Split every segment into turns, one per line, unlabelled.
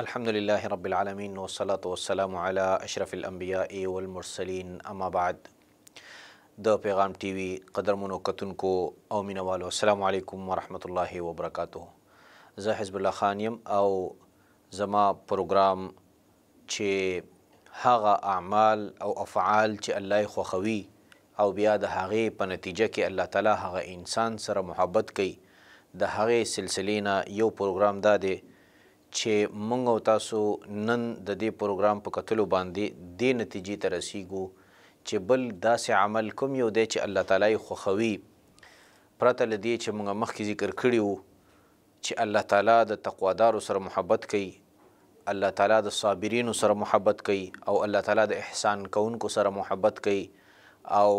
الحمد لله رب العالمين والصلاة والسلام على اشرف الانبیاء والمرسلین اما بعد د پیغام ټي وي قدرمنو کتونکو او مینوالو السلام علیکم ورحمۃ الله وبرکاتہ زه حزب الله خان يم او زما پروګرام چې هغه اعمال او افعال چې الله خوخوي او بیا د هغې په نتیجه کې الله تعالی هغه انسان سره محبت کوي د هغې سلسلې نه یو پروګرام دا دی چې مونږ او تاسو نن د دې پروګرام په کتلو باندې د نتیجې ته رسیدو چې بل داسې عمل کوم یو دی چې الله تعالی خوخوي پرته لدی چې مونږ مخکې ذکر کړی وو چې الله تعالی د تقوادارو سره محبت کوي الله تعالی د صابرینو سره محبت کوي او الله تعالی د احسان کوونکو سره محبت کوي او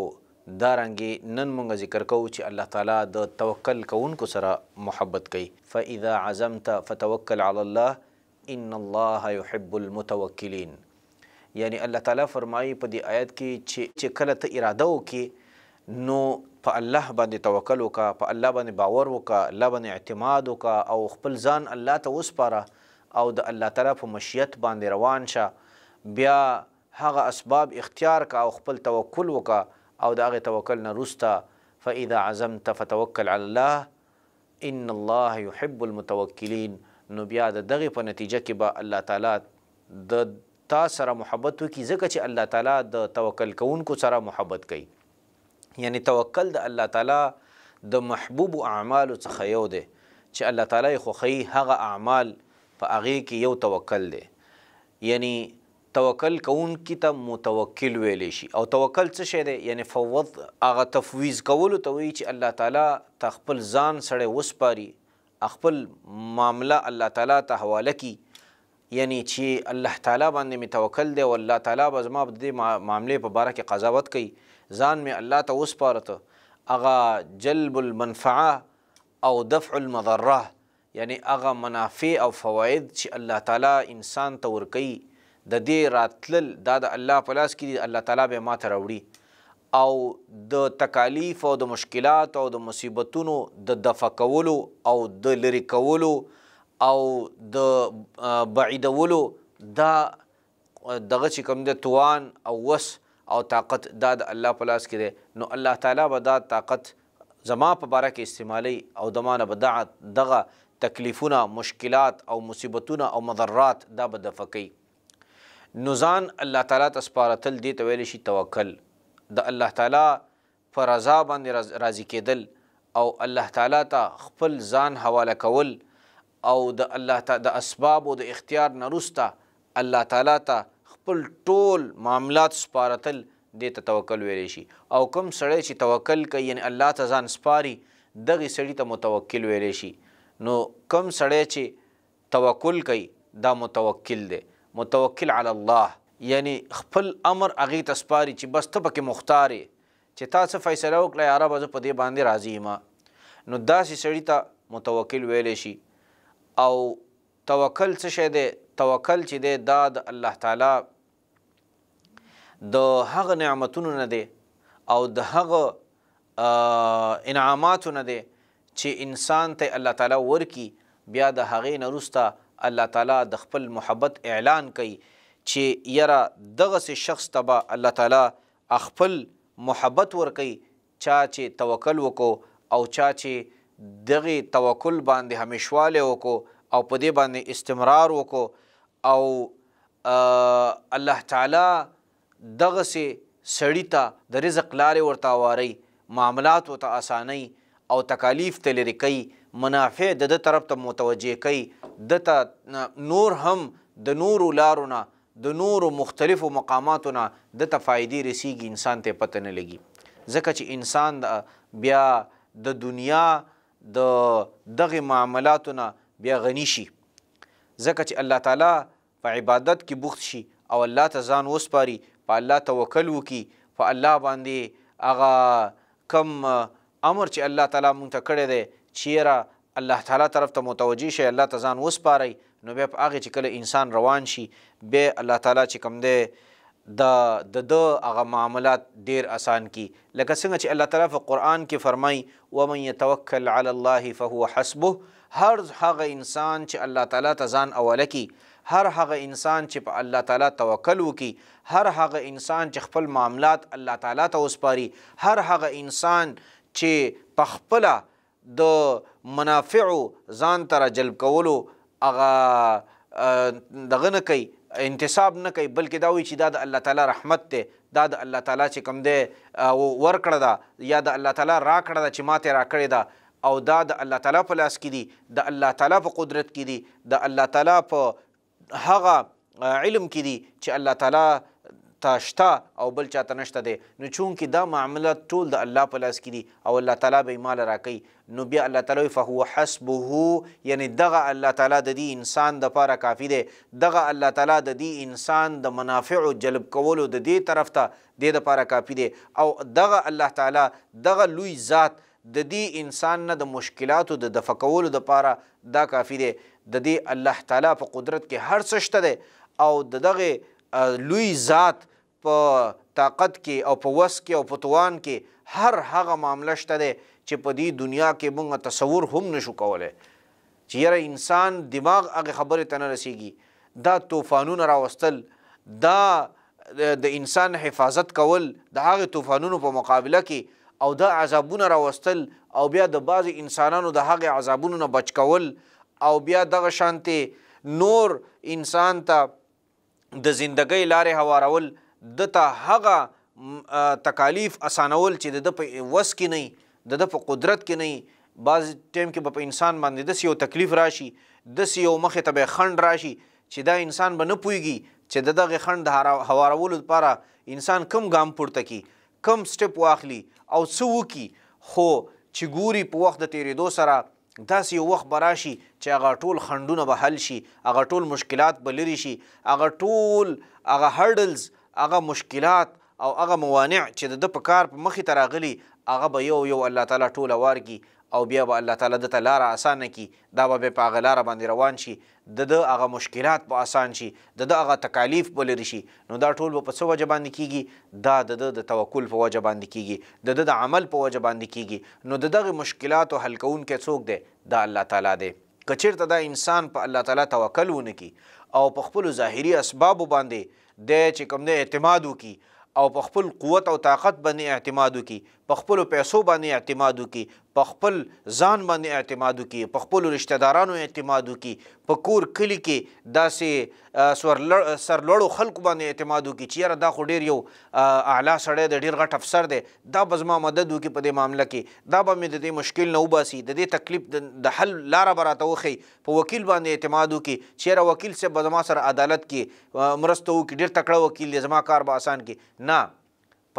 دارنګې نن مونږ ذکر کوو چې الله تعالی د توکل کوونکو سره محبت کوي فاذا عزمت فتوکل علی الله ان الله يحب المتوکلین یعنی الله تعالی فرمایي په دې آیت کې چې چې کله ته اراده وکې نو په الله باندې توکل وکا په الله باندې باور وکا الله باندې اعتماد وکا او خپل ځان الله ته وسپاره او د الله تعالی په مشیت باندې روان شه بیا هغه اسباب اختیار کا او خپل توکل وکا او د هغه توکل نه روسته فاذا عزمت فتوکل علی الله ان الله يحب المتوکلین نو بیا د دغه په نتیجه کې به الله تعالی د تا سره محبت وکي ځکه چې الله تعالی د توکل کوونکو سره محبت کوي یعنی توکل د الله تعالی د محبوب اعمال څخه یو دی چې الله تعالی خو خي هغه اعمال په هغه کې یو توکل دی یعنی توکل کون کی ته متوکل ویلی شي او توکل څه شی دی یعنی فوض هغه تفویض کول ته وی چې الله تعالی ته خپل ځان سره وسپاري خپل معامله الله تعالی ته حواله کی یعنی چې الله تعالی باندې می توکل دی او الله تعالی به زما د معاملې په باره کې قضاوت کوي ځان می الله ته وسپارته هغه جلب المنفعه او دفع المضره یعنی هغه منافع او فواید چې الله تعالی انسان ته ورکوي د دې راتلل دا د الله په لاس کې دي الله تعالی به ما ته راوړي او د تکالیف او د مشکلات او د مصیبتونو د دفع کولو او د لری کولو او د بعیدولو دا دغه چې کوم د توان او وس او طاقت دا د الله په لاس کې دی نو الله تعالی به دا طاقت زما په باره کې استعمالي او دمانه به دغه تکلیفونه مشکلات او مصیبتونه او مضرات دا به دفع کوي نو ځان الله تعالی ته سپارتل دي ته ویل شي توکل د الله تعالی پر رضا باندې راضي کېدل او الله تعالی ته خپل ځان حواله کول او د الله تعالی د اسباب او د اختیار نرستا الله تعالی ته خپل ټول معاملات سپارتل دې ته توکل ویل شي او کوم سړی چې توکل کوي یعنی الله ته ځان سپاري دغه سړی ته متوکل ویل شي نو کوم سړی چې توکل کوي دا متوکل دی متوکل علی الله یعنی خپل امر اغه تسپاری چې بس ته پکې مختاري چې تاسو فیصله وکړه یا رب زه په دې باندې راضی ما نو داسې سړی ته متوکل ویل شي او توکل څه شی دی توکل چې دی دا د الله تعالی د هغه نعمتونو نه دی او د هغه انعاماتو نه دی چې انسان ته الله تعالی ورکی بیا د هغې نه وروسته الله تعالی د خپل محبت اعلان کوي چې یره دغه سه شخص تبا الله تعالی خپل محبت ور کوي چا چې توکل وکاو او چا چې دغه توکل باندې همیشواله وکاو او په دې باندې استمرار وکاو او الله تعالی دغه سه سړی ته د رزق لارې ورته واري معاملات ته اساني او تکالیف ته لری کوي منافع د د طرف ته متوجه کوي دته نور هم د نورو لارو نه د نورو مختلفو مقاماتو نه دته فایدې رسیږي انسان ته پته نه لګي ځکه چې انسان بیا د دنیا د دغه معاملاتو نه بیا غنی شي ځکه چې الله تعالی په عبادت کې بوخت شي او الله ته ځان وسپاري په الله توکل وکړي په الله باندې هغه کم امر چې الله تعالی مونږ ته کړی دی چیرې الله تعالی طرف ته متوجي شي الله ته ځان وسپاري نو بیا په هغه چې کله انسان روان شي به الله تعالی چې کوم دی د د د هغه معاملات ډیر آسان کی لکه څنګه چې الله تعالی په قران کې فرمای او من يتوکل علی الله فهو حسبه هر هغه انسان چې الله تعالی ته ځان اوله کی هر هغه انسان چې په الله تعالی توکل وکي هر هغه انسان چې خپل معاملات الله تعالی ته وسپاري هر هغه انسان چې په خپل د منافعو ځان ته جلب کولو هغه دغه نه کوي انتصاب نه کوي بلکې دا وایي چې دا د الله تعالی رحمت دی دا د الله تعالی چې کوم دی ورکړه ده یا د الله تعالی راکړه ده چې ماته راکړې ده او دا د الله تعالی په لاس کې دي د الله تعالی په قدرت کې دي د الله تعالی په هغه علم کې دي چې الله تعالی ته شته او بل چاته نشته دی نو چونکې دا معاملات ټول د الله په لاس کې دي او الله تعالی به یې مال راکوي نو بیا الله تعالی فهو حسبه یعنی دغه الله تعالی د دې انسان د پاره کافی دی دغه الله تعالی د دې انسان د منافعو جلب کولو د دې طرف ته د د پاره کافی دی او دغه الله تعالی دغه لوی ذات د دې انسان نه د مشکلاتو د دفع کولو د پاره دا کافی دی د دې الله تعالی په قدرت کې هر څه شته دی او د دغه لوی ذات په طاقت کې او په وس کې او په توان کې هر هغه معامله شته دی چې په دې دنیا کې موږ تصور هم نشو کولی چې یاره انسان دماغ هغه خبرې ته نه رسیږي دا طوفانونه راوستل دا د انسان حفاظت کول د هغه طوفانونو په مقابله کې او دا عذابونه راوستل او بیا د بعض انسانانو د هغه عذابونو نه بچ کول او بیا دغه شانته نور انسان ته د زندګۍ لارې هوارول د ته هغه تکالیف اسانول چې د په وس کې نه د په قدرت کې نه بعض ټیم کې په انسان باندې د یو تکلیف راشي د یو مخې ته به خند راشي چې دا انسان به نه پويږي چې دغه خند هوارولو لپاره انسان کم ګام پورته کی کم سټپ واخلي او څه وکي خو چې ګوري په وخت د تیرېدو سره داسې یو وخت به راشي چې هغه ټول خنډونه به حل شي هغه ټول مشکلات به لرې شي هغه ټول هغه هرډلز هغه مشکلات او هغه موانع چې د په کار په مخې ته راغلي هغه به یو یو الله تعالی ټوله وارګي او بیا به الله تعالی دته لاره اسانه کی دا به په هغه لاره باندې روان شي د د هغه مشکلات به اسان شي د د هغه تکالیف به لرې شي نو دا ټول به په څه وجه باندې کیږي دا د د د توکل په وجه باندې کیږي د د د عمل په وجه باندې کیږي نو د دغه مشکلات او حل کوونکی څوک دی دا الله تعالی دی که چیرته دا انسان په الله تعالی توکل ونه کی او په خپلو ظاهري اسبابو باندې د چې کوم نه اعتماد وکي او په خپل قوت او طاقت باندې اعتماد وکي په خپل پیسو باندې اعتماد وکي په خپل ځان باندې اعتماد وکي په خپل رشتہ دارانو اعتماد وکي په کور کلی کې داسې سرلړو خلکو باندې اعتماد وکي چې یاره دا خو ډیر یو اعلی سړی دی ډیر غټ افسر دی دا به زما مدد وکي په دې معامله کې دا به مې د دې مشکل نه وباسي د دې تکلیف د حل لاره به راته وښي په وکیل باندې اعتماد وکي چې یاره وکیل صاحب به زما سره عدالت کې مرسته وکړي ډیر تکړه وکیل دی زما کار به اسان کړي نه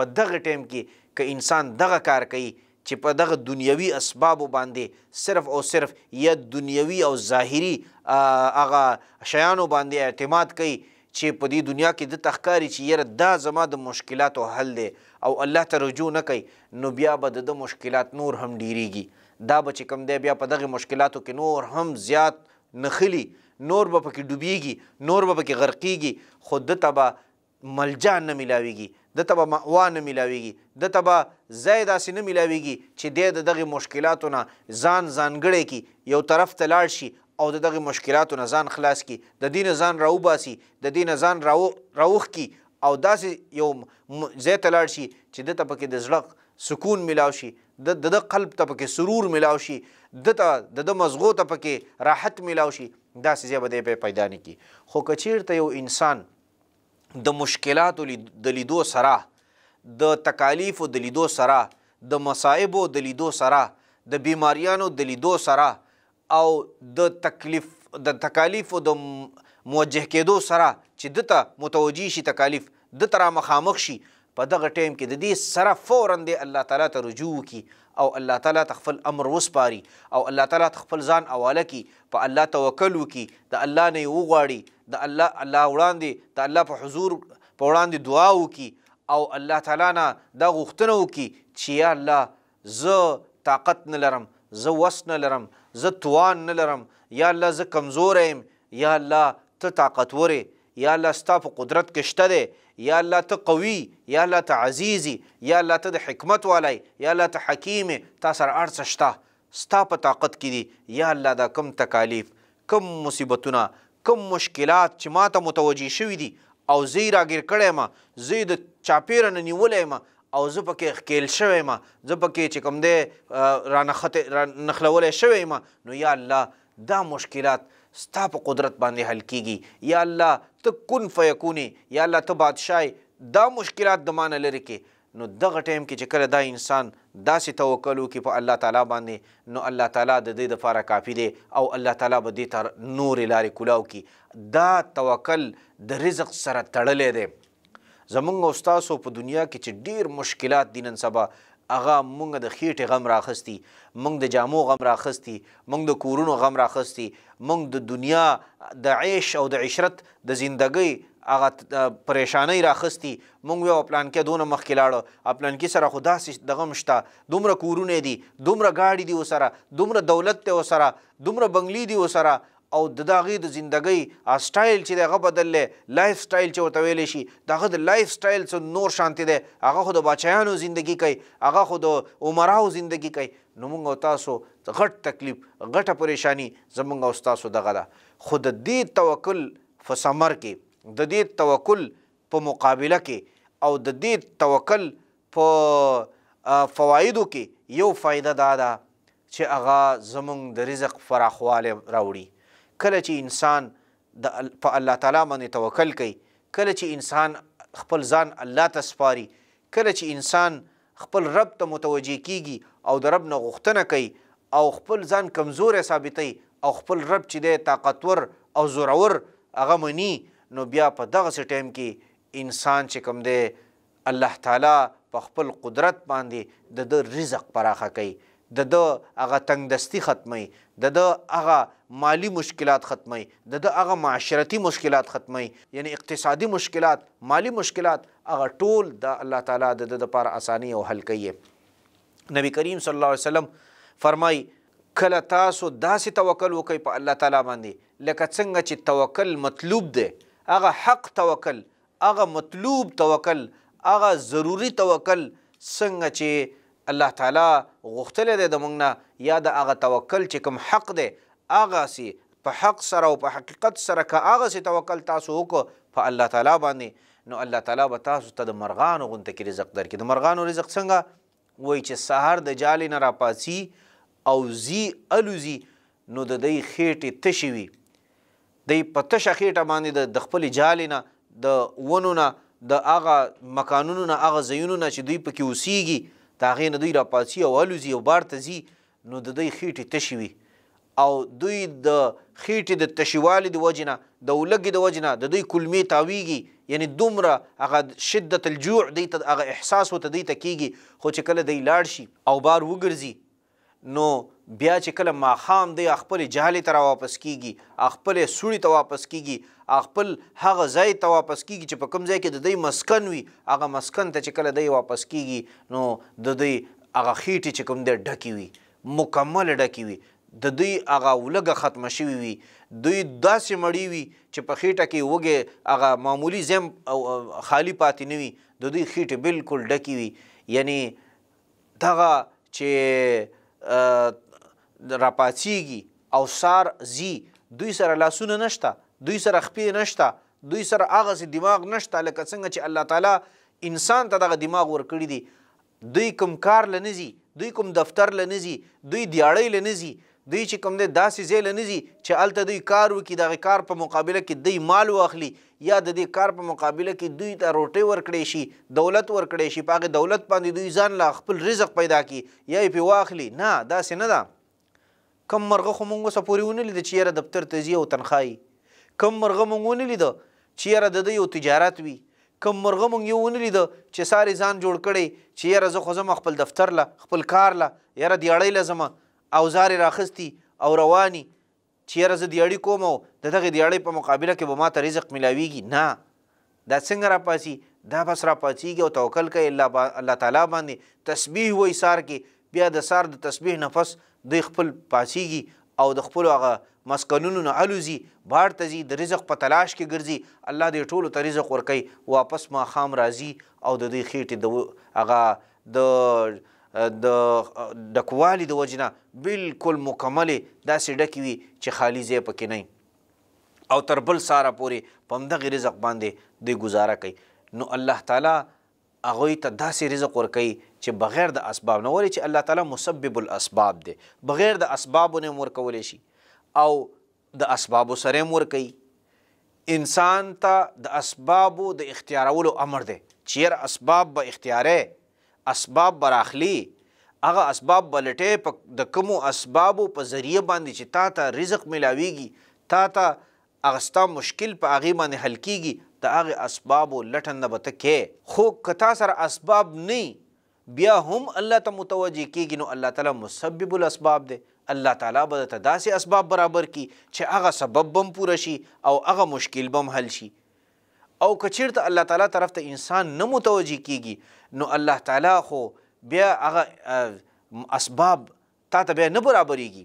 په دغه ټیم کې که انسان دغه کار کوي چې په دغه دنیوي اسباب باندې صرف او صرف یا دنیوي او ظاهري هغه شیانو باندې اعتماد کوي چې په دې دنیا کې د تخکاری چې یره دا زما د مشکلاتو حل دی او الله ته رجوع نه کوي نو بیا به د مشکلات نور هم ډیریږي دا به چې کم دی بیا په دغه مشکلاتو کې نور هم زیات نخلی نور به پکې ډوبېږي نور به پکې غرقېږي خو ده ته به ملجا نه میلاویږي د تبه مأوا نه ملاویږي د تبه ځای داسې نه ملاویږي چې دی د دغه مشکلاتو نه ځان ځانګړی کی یو طرف ته لاړ شي او د دغه مشکلاتو نه ځان خلاص کی د دین ځان راوباسي د دین ځان راو راوخ کی او داسې یو ځای ته لاړ شي چې د ته پکې د زړه سکون ملاو شي د د قلب ته پکې سرور ملاو شي د ته د مزغو ته پکې راحت ملاو شي داسې ځای به دی پیدا نه کی خو که چیرته یو انسان د مشکلاتو د لیدو سره د تکالیفو د لیدو سره د مصائبو د لیدو سره د بیماریانو د لیدو سره او د تکلیف د تکالیفو د موجه کېدو سره چې دته متوجي شي تکالیف د ترا مخامخ شي په دغه ټیم کې د دې سره فوراً د الله تعالی ته رجوع کی او الله تعالی تخفل امر وسپاري او الله تعالی تخفل ځان اواله کی په الله توکل وکي د الله نه وغواړي د الله الله وړاندې د الله په حضور په وړاندې دعا وکي او الله تعالی نه دا غوښتنه وکي چې یا الله زه طاقت نه لرم زه وس نه لرم زه توان نه لرم یا الله زه کمزور یم یا الله ته طاقتورې یا الله ستا په قدرت کې شته دی یا الله ته قوي یا الله ته عزیزي یا الله ته د حکمت والی یا الله ته حکیم تا سره هر څه شته ستا په طاقت کې دي یا الله دا کم تکالیف کم مصیبتونه کم مشکلات چې ما ته متوجه شوي دي او زه یې راګیر کړی یم زه یې د چاپېره نه نیولی یم او زه پکې ښکیل شوی یم زه پکې چې کوم دی رانښتې رانښلولی شوی یم نو یا الله دا مشکلات ستا په قدرت باندې حل کیږي یا الله ته کن فیکونې یا الله ته بادشاہ دا مشکلات د مانه لرې کې نو دغه ټایم کې چې کله دا انسان داسې توکل وکړي په الله تعالی باندې نو الله تعالی د دې لپاره کافي دی او الله تعالی به دې ته نورې لارې کولاو کړي دا توکل د رزق سره تړلی دی زمونږ استاسو په دنیا کې چې ډیر مشکلات دي نن سبا هغه مونږ د خېټې غم راخستی مونږ د جامو غم راخستی مونږ د کورونو غم راخستی مونږ د دنیا د عیش او د عشرت د زندګۍ هغه پریشانۍ راخستی مونږ یو پلان کې دونه مخکې لاړه پلان کې سره خدا دغه مشته دومره کورونه دي دومره گاډي دي وسره دومره دولت ته وسره دومره بنگلي دي وسره او د داغې د زندګۍ سټایل چې دغه بدللې لایف سټایل چې ورته ویلی شي دغه د لایف سټایل څه نور شانتي دی هغه خو د باچایانو زندگی کوي هغه خو د عمراو زندگی کوي نو موږ او تاسو غټ تکلیف غټه پریشانی زموږ او ستاسو دغه ده خو د دې توکل په ثمر کې د دې توکل په مقابله کې او د دې توکل په فوایدو کې یو فایده دا ده چې هغه زمونږ د رزق فراخواله راوړي کله چې انسان د په الله تعالی باندې توکل کوي کله چې انسان خپل ځان الله ته سپاري کله چې انسان خپل رب ته متوجه کیږي او د رب نه غوښتنه کوي او خپل ځان کمزور ثابتوي او خپل رب چې دی طاقتور او زورور هغه مني نو بیا په دغه ټیم کې انسان چې کوم دی الله تعالی په خپل قدرت باندې د د رزق پراخه کوي د د هغه تنگ دستی ختمي د د هغه مالی مشکلات ختمي د د هغه معاشرتی مشکلات ختمي یعنی اقتصادي مشکلات مالی مشکلات هغه ټول د الله تعالی د د لپاره اساني او حل کوي نبی کریم صلی الله علیه وسلم فرمای کله تاسو داسې توکل وکئ په الله تعالی باندې لکه څنګه چې توکل مطلوب دی هغه حق توکل هغه مطلوب توکل هغه ضروری توکل څنګه چې الله تعالی غوښتل دی د موږ نه یا د هغه توکل چې کوم حق دی هغه سي په حق سره او په حقیقت سره که هغه سي توکل تاسو وکړو په الله تعالی باندې نو الله تعالی به تاسو ته د مرغانو غونته کې رزق درکړي د مرغانو رزق څنګه وای چې سهار د جالې نه راپاسي او زی الوزی نو د دې خېټه تشوي د په تشه خېټه باندې د خپل جال نه د ونو نه د هغه مکانونو نه هغه ځایونو نه چې دوی پکې اوسیږي د هغې نه دوی راپاڅي او الوزي او بار ته ځي نو د دوی خېټې تشې وي او دوی د خېټې د تشوالي د وجې نه د ولګې د وجې نه د دوی کلمې تاویږي یعنی دومره هغه شدت الجوع دوی ته هغه احساس ورته دوی ته کیږي خو چې کله دوی لاړ شي او بار وګرځي نو بیا چې کله ماښام دی خپل جهالې ته واپس کیږي خپل سوړي ته واپس کیږي خپل هغه ځای ته واپس کیږي چې په کوم ځای کې د دوی مسکن وي هغه مسکن ته چې کله دی واپس کیږي نو د دوی هغه خېټې چې کوم دی ډکې وي مکمل ډکې وي د دوی هغه ولګه ختمه شوې وي دوی داسې مړې وي چې په خېټه کې وږې هغه معمولی زم خالی پاتې نه وي د دوی خېټې بالکل ډکې وي یعنی دغه چې راپاتېږي او سار زی دوی سره لاسونه نشته دوی سره خپې نشته دوی سره هغه سي دماغ نشته لکه څنګه چې الله تعالی انسان ته دغه دماغ ورکړي دي دوی کوم کار لنزي دوی کوم دفتر لنزي دوی دیاړی لنزي دوی چې کوم دې داسې ځای لنزي چې الته دوی کار وکړي دغه کار په مقابله کې دوی مال واخلي یا د دې کار په مقابله کې دوی ته روټي ورکړې شي دولت ورکړې شي پاګه دولت باندې دوی ځان لا خپل رزق پیدا کی یا په واخلي نه دا څه نه ده کم مرغه خو مونږ سپوري ونه لید چې یاره دفتر ته ځي او تنخای کم مرغه مونږ ونه لید چې یاره د یو تجارت وي کم مرغه مونږ یو ونه لید چې ساري ځان جوړ کړي چې یاره زه خو زم خپل دفتر لا خپل کار لا یاره دیړې لزم او زاري راخستی او رواني چې یاره زه دیاړي کوم او د دغې دیاړۍ په مقابله کې به ماته رزق میلاویږي نه دا څنګه راپاڅي دا بس راپاڅیږي او توکل کوي الله تعالی باندې تسبیح وایي سار کې بیا د سار د تسبیح نفس دوی خپل پاسیږي او د خپلو هغه مسکنونو نه الوزي بهر ته ځي د رزق په تلاش کې ګرځي الله دې ټولو ته رزق ورکوي واپس ماښام راځي او د دوی خېټې د هغه د د ډکوالي د وجنه بالکل مکملې داسې ډکې وي چې خالي ځای پکې نه او تر بل ساره پورې په همدغې رزق باندې دوی ګزاره کوي نو الله تعالی هغوی ته داسې رزق ورکوي چې بغیر د اسباب نه ولې چې الله تعالی مسبب الاسباب دی بغیر د اسبابو نه ورکولی شي او د اسبابو سره ورکوي انسان ته د اسبابو د اختیارولو امر دی چیر اسباب به اختیاره اسباب براخلی هغه اسباب بلټې په د کومو اسبابو په ذریعه باندې چې تا ته رزق ملاویږي تا ته هغه ستا مشکل په هغې باندې حل کیږي د هغې اسبابو لټن نه به ته کې خو که تا سره اسباب نه بیا هم الله ته متوجه کیږي نو الله تعالی مسبب الاسباب دی الله تعالی به ته داسې اسباب برابر کی چې هغه سبب بم پوره شي او هغه مشکل بم حل شي او کچیر ته الله تعالی طرف ته انسان نه متوجي کیږي نو الله تعالی خو بیا هغه اسباب تا ته بیا نه برابرېږي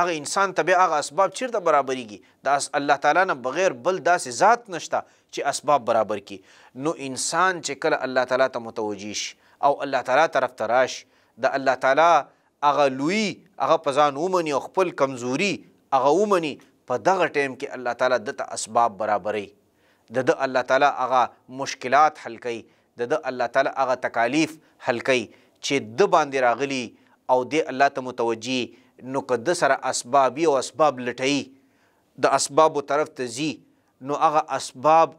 هغه انسان ته بیا هغه اسباب چیرته برابرېږي دا الله تعالی نه بغیر بل داسې ذات نشته چې اسباب برابر کی نو انسان چې کله الله تعالی ته متوجي شي او الله تعالی طرف ته راش د الله تعالی هغه لوی هغه په ځان ومني او خپل کمزوري هغه ومني په دغه ټیم کې الله تعالی دته اسباب برابرې د د الله تعالی هغه مشکلات حل کوي د د الله تعالی هغه تکالیف حل کوي چې د باندې راغلی او د الله ته متوجي نو که د سره اسباب او اسباب لټي د اسبابو طرف ته ځي نو هغه اسباب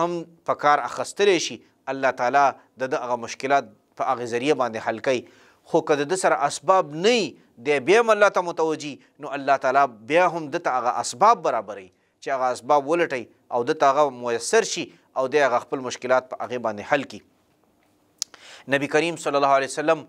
هم په کار اخستلی شي الله تعالی د د هغه مشکلات په هغه ذریعه باندې حل کوي خو که د سره اسباب نه دی بیا هم الله ته متوجي نو الله تعالی بیا هم د ته هغه اسباب برابري چې هغه اسباب ولټي او د تاغه میسر شي او د هغه خپل مشکلات په هغه باندې حل کړي نبی کریم صلی الله علیه وسلم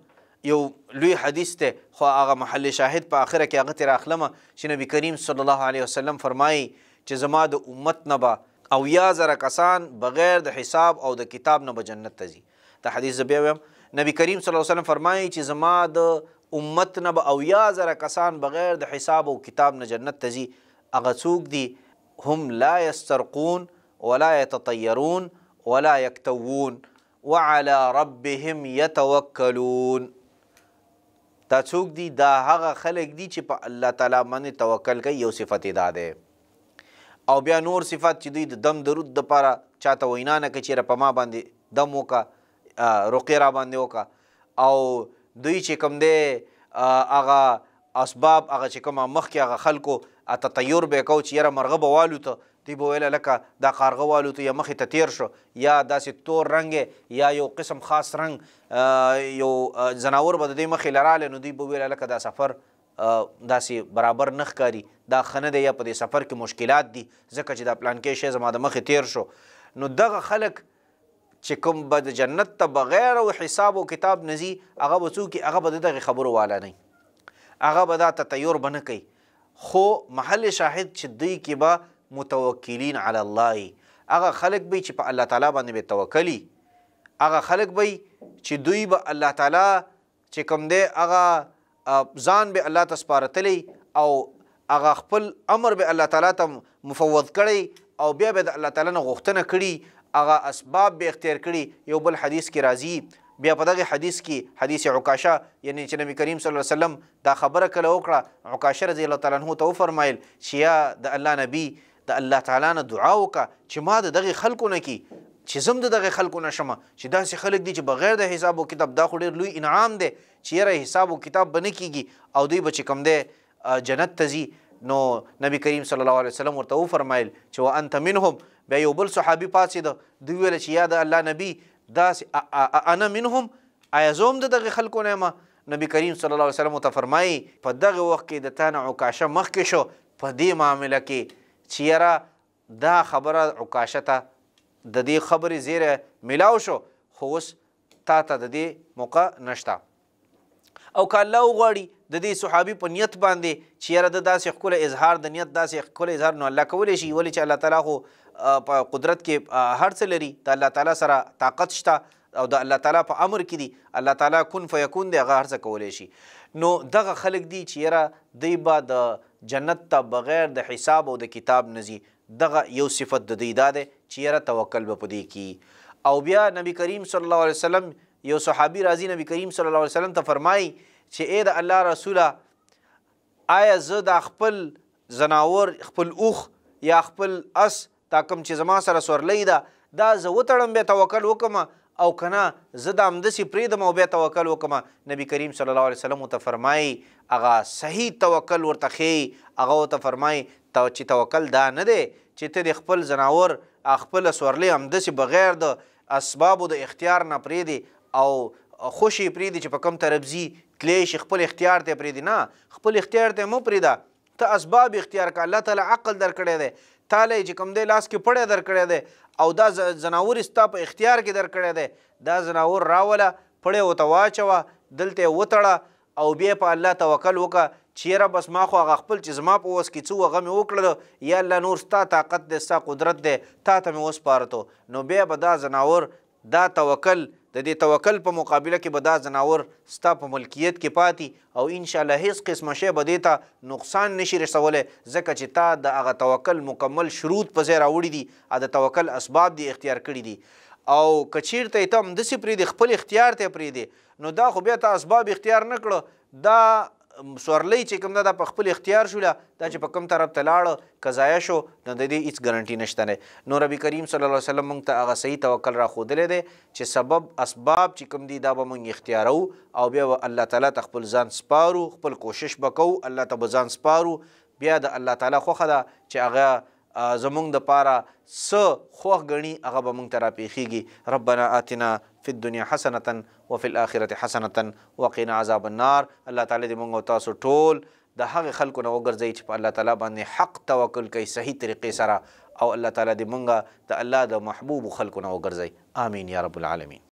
یو لوی حدیث ته خو هغه محل شاهد په اخره کې هغه تر اخلمه چې نبی کریم صلی الله علیه وسلم فرمایي چې زما د امت نه به او یا زره کسان بغیر د حساب او د کتاب نه به جنت ته ځي دا حدیث زه بیا وایم نبی کریم صلی الله علیه وسلم فرمایي چې زما د امت نه به او یا زره کسان بغیر د حساب او کتاب نه جنت ته ځي هغه څوک دي هم لا يسترقون ولا يتطيرون ولا يكتوون وعلى ربهم يتوكلون دا څوک دي دا هغه خلک دي چې په الله تعالی باندې توکل کوي یو صفت ادا ده او بیا نور صفات چې دوی د دم درود د پاره چاته وینا نه کوي چې را پما باندې دم وکا رقیه را باندې وکا او دوی چې کوم دی هغه اسباب هغه چې کوم مخ کې هغه خلکو اته تیور به کو چې یره مرغه بوالو ته دی به ویل لکه دا قارغه والو ته یا مخې ته تیر شو یا داسې تور رنګ یا یو قسم خاص رنګ یو زناور به د دې مخې لراله نو دی به ویل لکه دا سفر داسې برابر نخ کاری دا خنه دی یا په دې سفر کې مشکلات دي ځکه چې دا پلان کې شی زما د مخې تیر شو نو دغه خلک چې کوم به د جنت ته بغیر او حساب او کتاب نزي هغه به څوک هغه به دغه خبرو والا نه هغه به دا تطیر بنه کوي خو محل شاهد چې دوی کې به متوکلین علی الله هغه خلک به چې په الله تعالی باندې به توکلی هغه خلک به چې دوی به الله تعالی چې کوم دی هغه ځان به الله ته سپارتلی او هغه خپل امر به الله تعالی ته مفوض کړی او بیا به د الله تعالی نه غوښتنه کړي هغه اسباب به اختیار کړي یو بل حدیث کې راځي بیا په دغه حدیث کې حدیث عکاشه یعنی چې نبی کریم صلی الله علیه وسلم دا خبره کله وکړه عکاشه رضی الله تعالی عنہ ته فرمایل چې یا د الله نبی د الله تعالی نه دعا وکړه چې ما د دغه خلکو نه کې چې زم د دغه خلکو نشم چې داسې خلک دي چې بغیر د حساب او کتاب دا خو ډېر لوی انعام دی چې یاره حساب او کتاب بنه کیږي او دوی به چې کم دی جنت ته ځي نو نبی کریم صلی الله علیه وسلم ورته وفرمایل چې وانت منهم بیا یو بل صحابي پاڅېده دوی ویل چې یا د الله نبی داسې انا منهم ایا زه هم د دغې خلکو نه یم نبی کریم صلی الله علیه وسلم ورته فرمایي په دغه وخت کې د تا نه عکاشه مخکې شو په دې معامله کې چې یاره دا خبره عکاشه ته د دې خبرې زیره میلاو شو خو اوس تا ته د دې موقع نشته او که الله وغواړي د دې صحابي په نیت باندې چې یاره د داسې ښکلی اظهار د نیت داسې ښکلی اظهار نو الله کولی شي ولې چې الله تعالی خو په قدرت کې هر څه لري د الله تعالی سره طاقت شته او د الله تعالی په امر کې دي الله تعالی کن فیکون دی هغه هر څه کولی شي نو دغه خلک دي چې یاره دی به د جنت ته بغیر د حساب او د کتاب نزي دغه یو صفت د دی دا دی چې یاره توکل به پدې کی او بیا نبی کریم صلی الله علیه وسلم یو صحابي راضي نبی کریم صلی الله علیه وسلم ته فرمایي چې اے د الله رسوله آیا زه د خپل زناور خپل اوخ یا خپل اس دا کوم چې زما سره سورلی ده دا زه وتړم بیا توکل وکم او کنه زه د همدسې پرېږدم او بیا توکل وکم نبی کریم صلی الله علیه وسلم ورته فرمایي هغه صحیح توکل ورته ښیي هغه ورته فرمایي چې توکل دا نه دی چې ته د خپل زناور خپل سورلی همدسې بغیر د اسبابو د اختیار نه پرېږدي او خوشي پرېږدي چې په کوم طرف ځي تلی شي خپل اختیار ته پرېږدي نه خپل اختیار ته مه پرېږده ته اسباب اختیار کړه الله تعالی عقل درکړی دی تاله چې کوم دی لاس کې پړی در کړی دی او دا زناور ستا په اختیار کې در کړی دی دا زناور راوله پړی ورته واچوه دلته وتړه او بیا په الله توکل وکړه چې رب بس ما خو هغه خپل چې زما په وس کې څه هغه مې وکړل یا الله نور ستا طاقت دی ستا قدرت دی تا ته مې وسپارتو نو بیا به دا زناور دا توکل د دې توکل په مقابله کې به دا ځناور ستا په ملکیت کې پاتې او ان شاء الله هیڅ قسمه شی به دې ته نقصان نشي رسولی ځکه چې تا د هغه توکل مکمل شروط په ځای راوړي دي د توکل اسباب دې اختیار کړي دي او کچیر ته یې ته همداسې پرېږدي خپل اختیار ته یې پرېږدي نو دا خو بیا ته اسباب اختیار نه کړه دا سورلۍ چې کوم دا په خپل اختیار شوله دا چې په کوم طرف ته لاړه قضایه شو نو د دې هیڅ ګارانټي نشته نه نو ربي کریم صلی الله علیه وسلم موږ ته هغه صحیح توکل را ښودلی دی چې سبب اسباب چې کوم دي دا به موږ اختیارو او بیا به الله تعالی ته خپل ځان سپارو خپل کوشش به کوو الله ته به ځان سپارو بیا د الله تعالی خوښه ده چې هغه زمونږ د پاره څه خوښ ګڼي هغه به مونږ ته راپېښېږي ربنا آتنا فی الدنیا حسنة وفي الآخرة حسنة وقنا عذاب النار الله تعالی دې مونږ او تاسو ټول د هغې خلکو نه وګرځئ چې په الله تعالی باندې حق توکل کوي صحیح طریقې سره او الله تعالی دې مونږ د الله د محبوب خلکو نه وګرځي امين یا رب العالمین